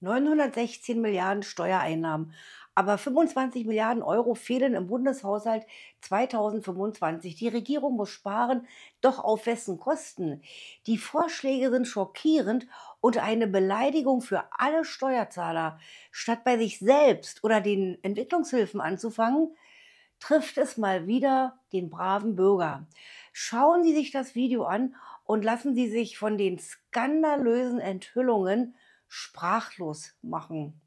916 Milliarden Steuereinnahmen, aber 25 Milliarden Euro fehlen im Bundeshaushalt 2025. Die Regierung muss sparen, doch auf wessen Kosten? Die Vorschläge sind schockierend und eine Beleidigung für alle Steuerzahler. Statt bei sich selbst oder den Entwicklungshilfen anzufangen, trifft es mal wieder den braven Bürger. Schauen Sie sich das Video an und lassen Sie sich von den skandalösen Enthüllungen sprachlos machen.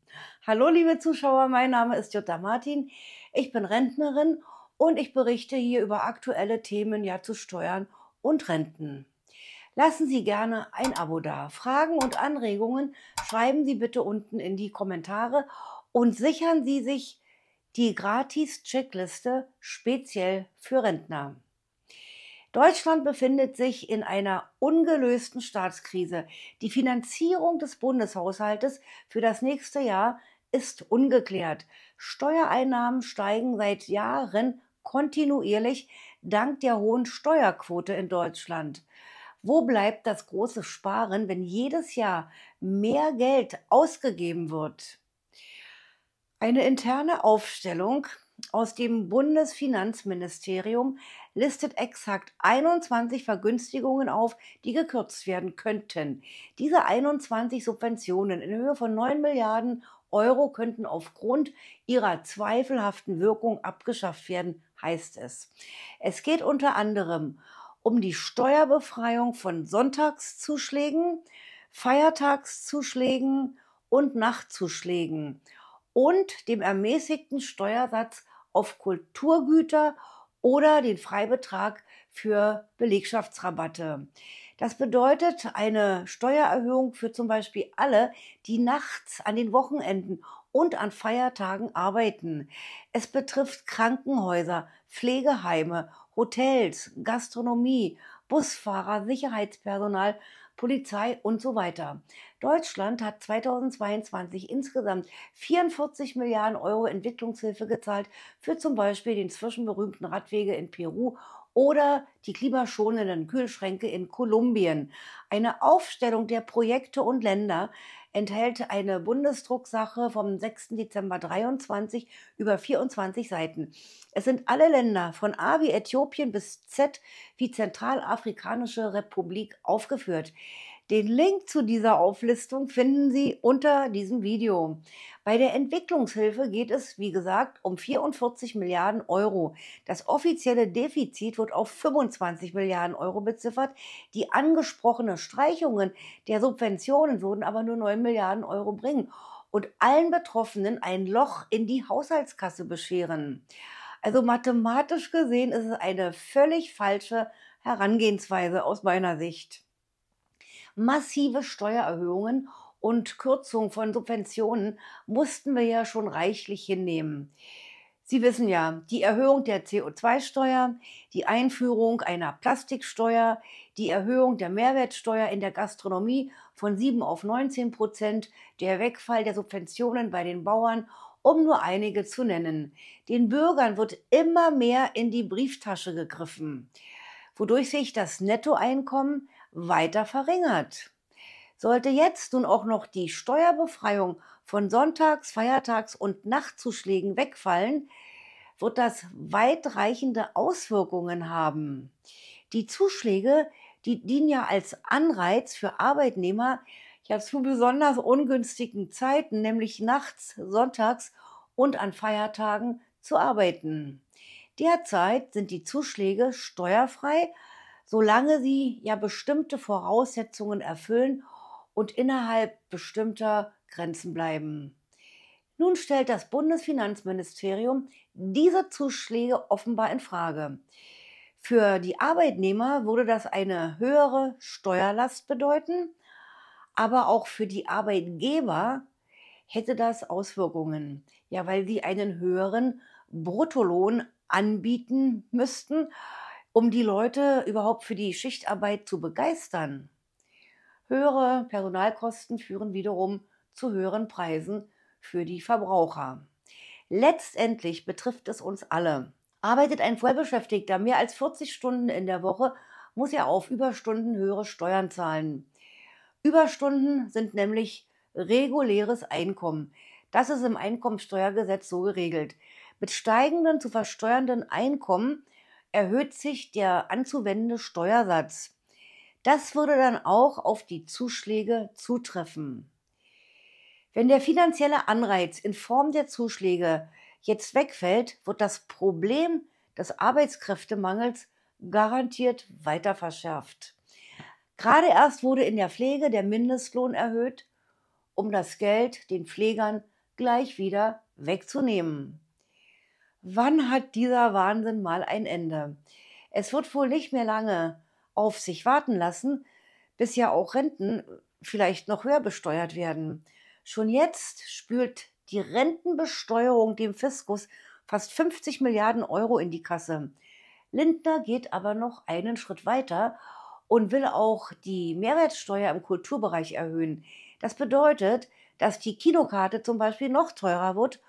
Hallo, liebe Zuschauer, mein Name ist Jutta Martin. Ich bin Rentnerin und ich berichte hier über aktuelle Themen ja zu Steuern und Renten. Lassen Sie gerne ein Abo da. Fragen und Anregungen schreiben Sie bitte unten in die Kommentare und sichern Sie sich die Gratis-Checkliste speziell für Rentner. Deutschland befindet sich in einer ungelösten Staatskrise. Die Finanzierung des Bundeshaushaltes für das nächste Jahr ist ungeklärt. Steuereinnahmen steigen seit Jahren kontinuierlich dank der hohen Steuerquote in Deutschland. Wo bleibt das große Sparen, wenn jedes Jahr mehr Geld ausgegeben wird? Eine interne Aufstellung aus dem Bundesfinanzministerium listet exakt 21 Vergünstigungen auf, die gekürzt werden könnten. Diese 21 Subventionen in Höhe von 9 Milliarden Euro könnten aufgrund ihrer zweifelhaften Wirkung abgeschafft werden, heißt es. Es geht unter anderem um die Steuerbefreiung von Sonntagszuschlägen, Feiertagszuschlägen und Nachtzuschlägen und dem ermäßigten Steuersatz auf Kulturgüter oder den Freibetrag für Belegschaftsrabatte. Das bedeutet eine Steuererhöhung für zum Beispiel alle, die nachts an den Wochenenden und an Feiertagen arbeiten. Es betrifft Krankenhäuser, Pflegeheime, Hotels, Gastronomie, Busfahrer, Sicherheitspersonal, Polizei und so weiter. Deutschland hat 2022 insgesamt 44 Milliarden Euro Entwicklungshilfe gezahlt für zum Beispiel den zwischenberühmten Radwege in Peru oder die klimaschonenden Kühlschränke in Kolumbien. Eine Aufstellung der Projekte und Länder enthält eine Bundesdrucksache vom 6. Dezember 23 über 24 Seiten. Es sind alle Länder von A wie Äthiopien bis Z wie Zentralafrikanische Republik aufgeführt. Den Link zu dieser Auflistung finden Sie unter diesem Video. Bei der Entwicklungshilfe geht es, wie gesagt, um 44 Milliarden Euro. Das offizielle Defizit wird auf 25 Milliarden Euro beziffert. Die angesprochenen Streichungen der Subventionen würden aber nur 9 Milliarden Euro bringen und allen Betroffenen ein Loch in die Haushaltskasse bescheren. Also mathematisch gesehen ist es eine völlig falsche Herangehensweise aus meiner Sicht massive Steuererhöhungen und Kürzungen von Subventionen mussten wir ja schon reichlich hinnehmen. Sie wissen ja, die Erhöhung der CO2-Steuer, die Einführung einer Plastiksteuer, die Erhöhung der Mehrwertsteuer in der Gastronomie von 7 auf 19 Prozent, der Wegfall der Subventionen bei den Bauern, um nur einige zu nennen. Den Bürgern wird immer mehr in die Brieftasche gegriffen, wodurch sich das Nettoeinkommen weiter verringert. Sollte jetzt nun auch noch die Steuerbefreiung von Sonntags-, Feiertags- und Nachtzuschlägen wegfallen, wird das weitreichende Auswirkungen haben. Die Zuschläge, die dienen ja als Anreiz für Arbeitnehmer ja zu besonders ungünstigen Zeiten, nämlich nachts, sonntags und an Feiertagen zu arbeiten. Derzeit sind die Zuschläge steuerfrei solange sie ja bestimmte Voraussetzungen erfüllen und innerhalb bestimmter Grenzen bleiben. Nun stellt das Bundesfinanzministerium diese Zuschläge offenbar in Frage. Für die Arbeitnehmer würde das eine höhere Steuerlast bedeuten, aber auch für die Arbeitgeber hätte das Auswirkungen, ja, weil sie einen höheren Bruttolohn anbieten müssten, um die Leute überhaupt für die Schichtarbeit zu begeistern. Höhere Personalkosten führen wiederum zu höheren Preisen für die Verbraucher. Letztendlich betrifft es uns alle. Arbeitet ein Vollbeschäftigter mehr als 40 Stunden in der Woche, muss er auf Überstunden höhere Steuern zahlen. Überstunden sind nämlich reguläres Einkommen. Das ist im Einkommensteuergesetz so geregelt. Mit steigenden zu versteuernden Einkommen erhöht sich der anzuwendende Steuersatz. Das würde dann auch auf die Zuschläge zutreffen. Wenn der finanzielle Anreiz in Form der Zuschläge jetzt wegfällt, wird das Problem des Arbeitskräftemangels garantiert weiter verschärft. Gerade erst wurde in der Pflege der Mindestlohn erhöht, um das Geld den Pflegern gleich wieder wegzunehmen. Wann hat dieser Wahnsinn mal ein Ende? Es wird wohl nicht mehr lange auf sich warten lassen, bis ja auch Renten vielleicht noch höher besteuert werden. Schon jetzt spült die Rentenbesteuerung dem Fiskus fast 50 Milliarden Euro in die Kasse. Lindner geht aber noch einen Schritt weiter und will auch die Mehrwertsteuer im Kulturbereich erhöhen. Das bedeutet, dass die Kinokarte zum Beispiel noch teurer wird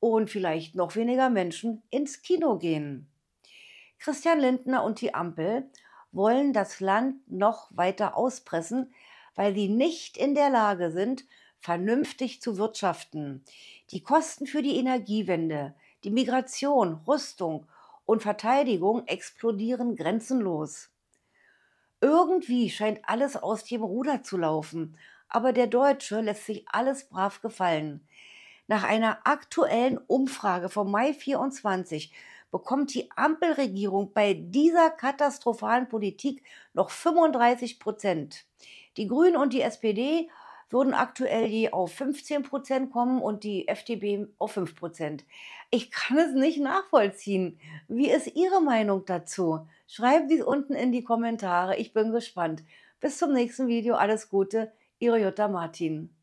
und vielleicht noch weniger Menschen ins Kino gehen. Christian Lindner und die Ampel wollen das Land noch weiter auspressen, weil sie nicht in der Lage sind, vernünftig zu wirtschaften. Die Kosten für die Energiewende, die Migration, Rüstung und Verteidigung explodieren grenzenlos. Irgendwie scheint alles aus dem Ruder zu laufen, aber der Deutsche lässt sich alles brav gefallen. Nach einer aktuellen Umfrage vom Mai 24 bekommt die Ampelregierung bei dieser katastrophalen Politik noch 35 Prozent. Die Grünen und die SPD würden aktuell je auf 15 Prozent kommen und die FDP auf 5 Prozent. Ich kann es nicht nachvollziehen. Wie ist Ihre Meinung dazu? Schreiben Sie es unten in die Kommentare. Ich bin gespannt. Bis zum nächsten Video. Alles Gute. Ihre Jutta Martin.